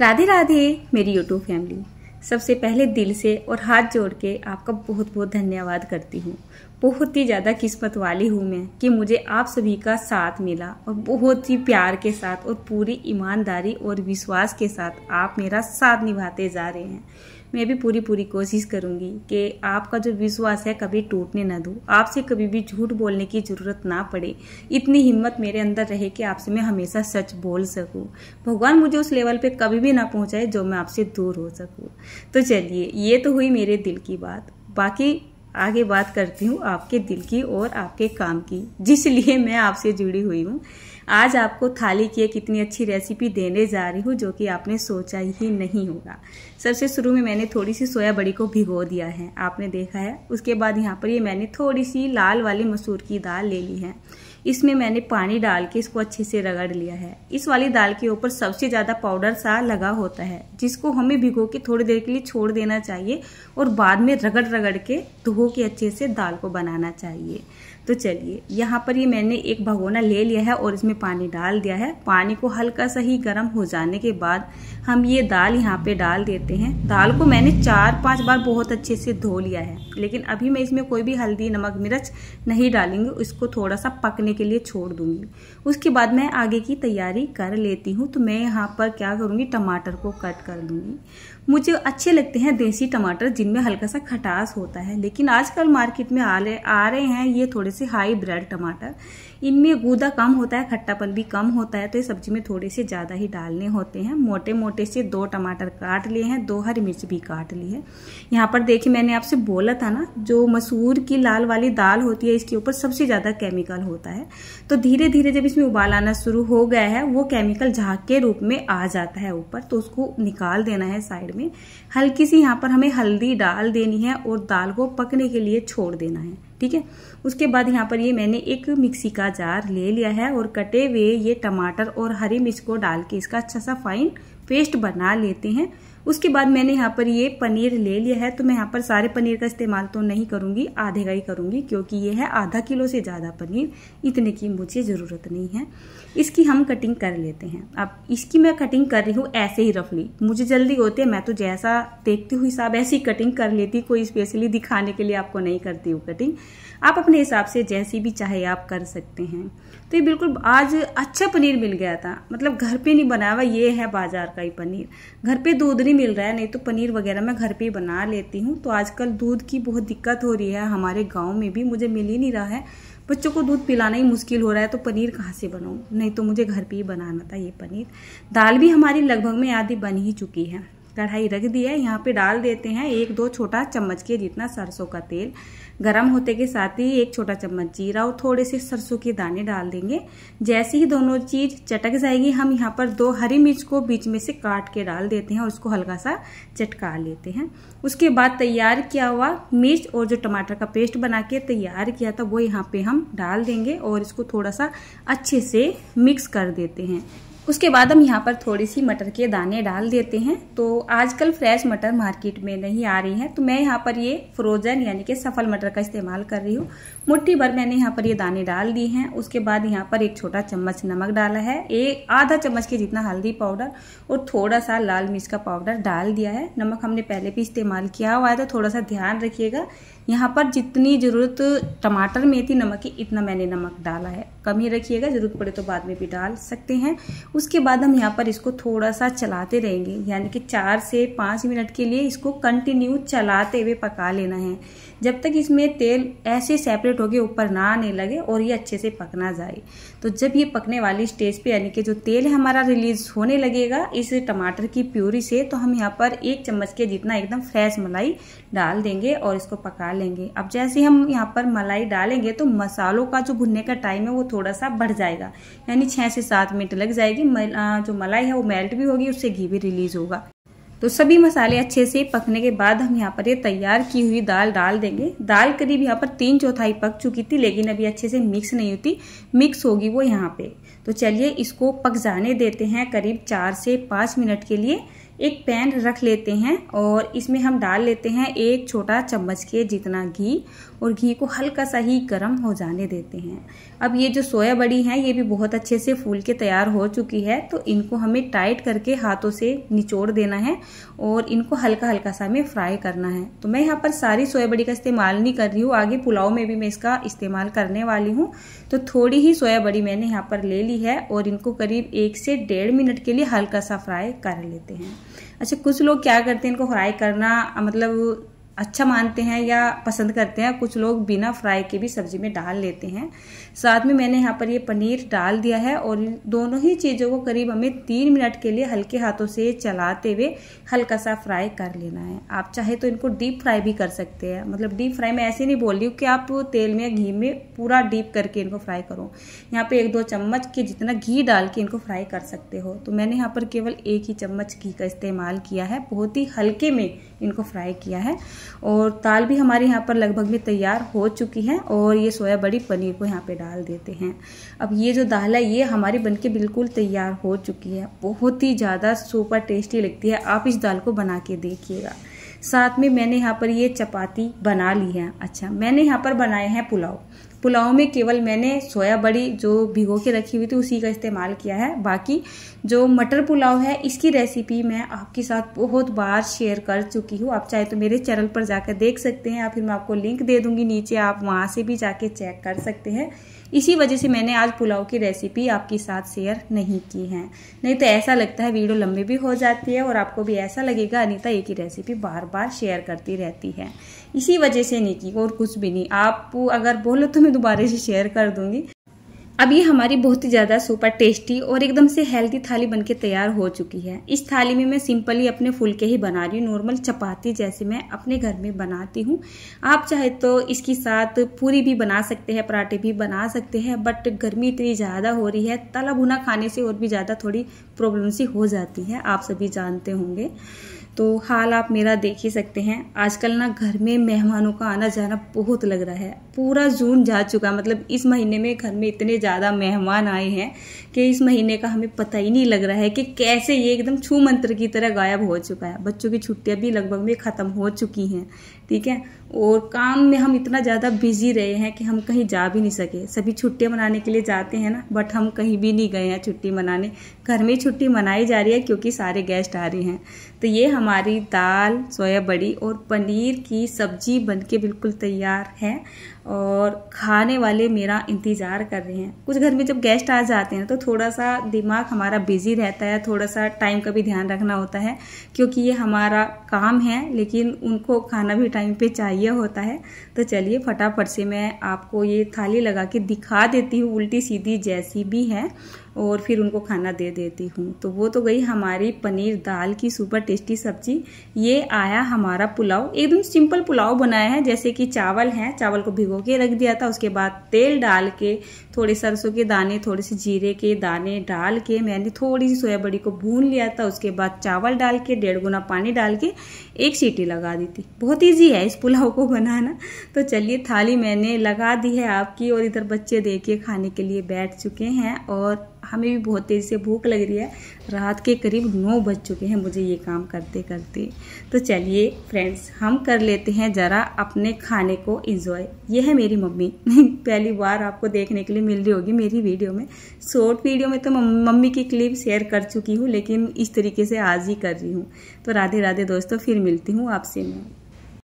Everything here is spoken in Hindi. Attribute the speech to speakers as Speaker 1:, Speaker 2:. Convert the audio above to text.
Speaker 1: राधे राधे मेरी यूट्यूब फैमिली सबसे पहले दिल से और हाथ जोड़ के आपका बहुत बहुत धन्यवाद करती हूँ बहुत ही ज़्यादा किस्मत वाली हूँ मैं कि मुझे आप सभी का साथ मिला और बहुत ही प्यार के साथ और पूरी ईमानदारी और विश्वास के साथ आप मेरा साथ निभाते जा रहे हैं मैं भी पूरी पूरी कोशिश करूँगी कि आपका जो विश्वास है कभी टूटने ना दूँ आपसे कभी भी झूठ बोलने की ज़रूरत ना पड़े इतनी हिम्मत मेरे अंदर रहे कि आपसे मैं हमेशा सच बोल सकूँ भगवान मुझे उस लेवल पे कभी भी ना पहुँचाए जो मैं आपसे दूर हो सकूँ तो चलिए ये तो हुई मेरे दिल की बात बाकी आगे बात करती हूँ आपके दिल की और आपके काम की जिसलिए मैं आपसे जुड़ी हुई हूँ आज आपको थाली की एक इतनी अच्छी रेसिपी देने जा रही हूँ जो कि आपने सोचा ही नहीं होगा सबसे शुरू में मैंने थोड़ी सी सोया बड़ी को भिगो दिया है आपने देखा है उसके बाद यहाँ पर ये मैंने थोड़ी सी लाल वाली मसूर की दाल ले ली है इसमें मैंने पानी डाल के इसको अच्छे से रगड़ लिया है इस वाली दाल के ऊपर सबसे ज़्यादा पाउडर सा लगा होता है जिसको हमें भिगो के थोड़ी देर के लिए छोड़ देना चाहिए और बाद में रगड़ रगड़ के धो के अच्छे से दाल को बनाना चाहिए तो चलिए यहाँ पर ये मैंने एक भगोना ले लिया है और इसमें पानी डाल दिया है पानी को हल्का सा ही गर्म हो जाने के बाद हम ये दाल यहाँ पे डाल देते हैं दाल को मैंने चार पांच बार बहुत अच्छे से धो लिया है लेकिन अभी मैं इसमें कोई भी हल्दी नमक मिर्च नहीं डालेंगे इसको थोड़ा सा पकने के लिए छोड़ दूंगी उसके बाद मैं आगे की तैयारी कर लेती हूँ तो मैं यहाँ पर क्या करूँगी टमाटर को कट कर लूँगी मुझे अच्छे लगते हैं देसी टमाटर जिनमें हल्का सा खटास होता है लेकिन आजकल मार्केट में आ रहे आ रहे हैं ये थोड़े से हाई ब्रेड टमाटर इनमें गूदा कम होता है खट्टापन भी कम होता है तो ये सब्जी में थोड़े से ज़्यादा ही डालने होते हैं मोटे मोटे से दो टमाटर काट लिए हैं दो हरी मिर्च भी काट ली है यहाँ पर देखिए मैंने आपसे बोला था था ना जो मसूर की लाल वाली दाल होती है इसके ऊपर सबसे ज़्यादा केमिकल होता है तो धीरे धीरे जब इसमें उबाल आना शुरू हो गया है वो केमिकल झाक के रूप में आ जाता है ऊपर तो उसको निकाल देना है साइड में हल्की सी यहाँ पर हमें हल्दी डाल देनी है और दाल को पकने के लिए छोड़ देना है ठीक है उसके बाद यहाँ पर ये मैंने एक मिक्सी का जार ले लिया है और कटे हुए ये टमाटर और हरी मिर्च को डाल के इसका अच्छा सा फाइन पेस्ट बना लेते हैं उसके बाद मैंने यहाँ पर ये पनीर ले लिया है तो मैं यहाँ पर सारे पनीर का इस्तेमाल तो नहीं करूँगी आधे का ही करूँगी क्योंकि ये है आधा किलो से ज़्यादा पनीर इतने की मुझे ज़रूरत नहीं है इसकी हम कटिंग कर लेते हैं अब इसकी मैं कटिंग कर रही हूँ ऐसे ही रफली मुझे जल्दी होती है मैं तो जैसा देखती हूँ हिसाब ऐसी कटिंग कर लेती कोई स्पेशली दिखाने के लिए आपको नहीं करती हूँ कटिंग आप अपने हिसाब से जैसी भी चाहे आप कर सकते हैं तो ये बिल्कुल आज अच्छा पनीर मिल गया था मतलब घर पे नहीं बना हुआ ये है बाजार का ही पनीर घर पे दूध नहीं मिल रहा है नहीं तो पनीर वगैरह मैं घर पे ही बना लेती हूँ तो आजकल दूध की बहुत दिक्कत हो रही है हमारे गांव में भी मुझे मिल ही नहीं रहा है बच्चों को दूध पिलाना ही मुश्किल हो रहा है तो पनीर कहाँ से बनाऊँ नहीं तो मुझे घर पर ही बनाना था ये पनीर दाल भी हमारी लगभग में आधी बन ही चुकी है कढ़ाई रख दी है यहाँ पे डाल देते हैं एक दो छोटा चम्मच के जितना सरसों का तेल गरम होते के साथ ही एक छोटा चम्मच जीरा और थोड़े से सरसों के दाने डाल देंगे जैसे ही दोनों चीज चटक जाएगी हम यहाँ पर दो हरी मिर्च को बीच में से काट के डाल देते हैं और उसको हल्का सा चटका लेते हैं उसके बाद तैयार किया हुआ मिर्च और जो टमाटर का पेस्ट बना के तैयार किया था वो यहाँ पे हम डाल देंगे और इसको थोड़ा सा अच्छे से मिक्स कर देते हैं उसके बाद हम यहाँ पर थोड़ी सी मटर के दाने डाल देते हैं तो आजकल फ्रेश मटर मार्केट में नहीं आ रही है तो मैं यहाँ पर ये फ्रोजन यानी कि सफल मटर का इस्तेमाल कर रही हूँ मुट्ठी भर मैंने यहाँ पर ये दाने डाल दिए हैं उसके बाद यहाँ पर एक छोटा चम्मच नमक डाला है एक आधा चम्मच के जितना हल्दी पाउडर और थोड़ा सा लाल मिर्च का पाउडर डाल दिया है नमक हमने पहले भी इस्तेमाल किया हुआ है तो थोड़ा सा ध्यान रखिएगा यहाँ पर जितनी ज़रूरत टमाटर में थी नमक की इतना मैंने नमक डाला है कम ही रखिएगा ज़रूरत पड़े तो बाद में भी डाल सकते हैं उसके बाद हम यहाँ पर इसको थोड़ा सा चलाते रहेंगे यानी कि चार से पाँच मिनट के लिए इसको कंटिन्यू चलाते हुए पका लेना है जब तक इसमें तेल ऐसे सेपरेट होके ऊपर ना आने लगे और ये अच्छे से पकना जाए तो जब ये पकने वाली स्टेज पे यानी कि जो तेल हमारा रिलीज होने लगेगा इस टमाटर की प्यूरी से तो हम यहाँ पर एक चम्मच के जितना एकदम फ्रेश मलाई डाल देंगे और इसको पका लेंगे अब जैसे हम यहाँ पर मलाई डालेंगे तो मसालों का जो भुनने का टाइम है वो थोड़ा सा बढ़ जाएगा यानी छः से सात मिनट लग जाएगी जो मलाई है वो मेल्ट भी होगी उससे घी भी रिलीज होगा तो सभी मसाले अच्छे से पकने के बाद हम यहाँ पर ये तैयार की हुई दाल डाल देंगे दाल करीब यहाँ पर तीन चौथाई पक चुकी थी लेकिन अभी अच्छे से मिक्स नहीं होती मिक्स होगी वो यहाँ पे तो चलिए इसको पक जाने देते हैं करीब चार से पाँच मिनट के लिए एक पैन रख लेते हैं और इसमें हम डाल लेते हैं एक छोटा चम्मच के जितना घी और घी को हल्का सा ही गर्म हो जाने देते हैं अब ये जो सोया बड़ी है ये भी बहुत अच्छे से फूल के तैयार हो चुकी है तो इनको हमें टाइट करके हाथों से निचोड़ देना है और इनको हल्का हल्का सा हमें फ्राई करना है तो मैं यहाँ पर सारी सोया बड़ी का इस्तेमाल नहीं कर रही हूँ आगे पुलाव में भी मैं इसका इस्तेमाल करने वाली हूँ तो थोड़ी ही सोया बड़ी मैंने यहाँ पर ले ली है और इनको करीब एक से डेढ़ मिनट के लिए हल्का सा फ्राई कर लेते हैं अच्छा कुछ लोग क्या करते हैं इनको फ्राई करना मतलब अच्छा मानते हैं या पसंद करते हैं कुछ लोग बिना फ्राई के भी सब्जी में डाल लेते हैं साथ में मैंने यहाँ पर ये पनीर डाल दिया है और इन दोनों ही चीज़ों को करीब हमें तीन मिनट के लिए हल्के हाथों से चलाते हुए हल्का सा फ्राई कर लेना है आप चाहे तो इनको डीप फ्राई भी कर सकते हैं मतलब डीप फ्राई मैं ऐसे नहीं बोल रही हूँ कि आप तेल में या घी में पूरा डीप करके इनको फ्राई करो यहाँ पर एक दो चम्मच के जितना घी डाल के इनको फ्राई कर सकते हो तो मैंने यहाँ पर केवल एक ही चम्मच घी का इस्तेमाल किया है बहुत ही हल्के में इनको फ्राई किया है और दाल भी हमारे यहाँ पर लगभग में तैयार हो चुकी है और ये सोया बड़ी पनीर को यहाँ पे डाल देते हैं अब ये जो दाल है ये हमारी बनके बिल्कुल तैयार हो चुकी है बहुत ही ज़्यादा सुपर टेस्टी लगती है आप इस दाल को बना के देखिएगा साथ में मैंने यहाँ पर ये चपाती बना ली है अच्छा मैंने यहाँ पर बनाए हैं पुलाव पुलाव में केवल मैंने सोया बड़ी जो भिगो के रखी हुई थी उसी का इस्तेमाल किया है बाकी जो मटर पुलाव है इसकी रेसिपी मैं आपके साथ बहुत बार शेयर कर चुकी हूँ आप चाहे तो मेरे चैनल पर जाकर देख सकते हैं या फिर मैं आपको लिंक दे दूँगी नीचे आप वहाँ से भी जाके चेक कर सकते हैं इसी वजह से मैंने आज पुलाव की रेसिपी आपके साथ शेयर नहीं की है नहीं तो ऐसा लगता है वीडियो लंबी भी हो जाती है और आपको भी ऐसा लगेगा अनिता एक ही रेसिपी बार बार शेयर करती रहती है इसी वजह से नहीं की और कुछ भी नहीं आप अगर बोलो तो मैं दोबारा से शेयर कर दूंगी अब ये हमारी बहुत ही ज़्यादा सुपर टेस्टी और एकदम से हेल्दी थाली बनके तैयार हो चुकी है इस थाली में मैं सिंपली अपने फुलके ही बना रही हूँ नॉर्मल चपाती जैसे मैं अपने घर में बनाती हूँ आप चाहे तो इसके साथ पूरी भी बना सकते हैं पराठे भी बना सकते हैं बट गर्मी इतनी ज़्यादा हो रही है तला भुना खाने से और भी ज़्यादा थोड़ी प्रॉब्लम सी हो जाती है आप सभी जानते होंगे तो हाल आप मेरा देख ही सकते हैं आजकल ना घर में मेहमानों का आना जाना बहुत लग रहा है पूरा जून जा चुका है मतलब इस महीने में घर में इतने ज़्यादा मेहमान आए हैं कि इस महीने का हमें पता ही नहीं लग रहा है कि कैसे ये एकदम छू मंत्र की तरह गायब हो चुका है बच्चों की छुट्टियाँ भी लगभग में ख़त्म हो चुकी हैं ठीक है और काम में हम इतना ज़्यादा बिजी रहे हैं कि हम कहीं जा भी नहीं सके सभी छुट्टियाँ मनाने के लिए जाते हैं ना बट हम कहीं भी नहीं गए हैं छुट्टी मनाने घर में छुट्टी मनाई जा रही है क्योंकि सारे गेस्ट आ रहे हैं तो ये हमारी दाल सोया बड़ी और पनीर की सब्जी के बिल्कुल तैयार है और खाने वाले मेरा इंतज़ार कर रहे हैं कुछ घर में जब गेस्ट आ जाते हैं तो थोड़ा सा दिमाग हमारा बिजी रहता है थोड़ा सा टाइम का भी ध्यान रखना होता है क्योंकि ये हमारा काम है लेकिन उनको खाना भी टाइम पर चाहिए आइडिया होता है तो चलिए फटाफट से मैं आपको ये थाली लगा के दिखा देती हूँ उल्टी सीधी जैसी भी है और फिर उनको खाना दे देती हूँ तो वो तो गई हमारी पनीर दाल की सुपर टेस्टी सब्जी ये आया हमारा पुलाव एकदम सिंपल पुलाव बनाया है जैसे कि चावल है चावल को भिगो के रख दिया था उसके बाद तेल डाल के थोड़े सरसों के दाने थोड़े से जीरे के दाने डाल के मैंने थोड़ी सी सोयाबड़ी को भून लिया था उसके बाद चावल डाल के डेढ़ गुना पानी डाल के एक सीटी लगा दी थी बहुत ईजी है इस पुलाव को बनाना तो चलिए थाली मैंने लगा दी है आपकी और इधर बच्चे दे के खाने के लिए बैठ चुके हैं और हमें भी बहुत तेज़ी से भूख लग रही है रात के करीब नौ बज चुके हैं मुझे ये काम करते करते तो चलिए फ्रेंड्स हम कर लेते हैं ज़रा अपने खाने को इंजॉय ये है मेरी मम्मी पहली बार आपको देखने के लिए मिल रही होगी मेरी वीडियो में शॉर्ट वीडियो में तो मम्मी की क्लिप शेयर कर चुकी हूँ लेकिन इस तरीके से आज ही कर रही हूँ तो राधे राधे दोस्तों फिर मिलती हूँ आपसे मैं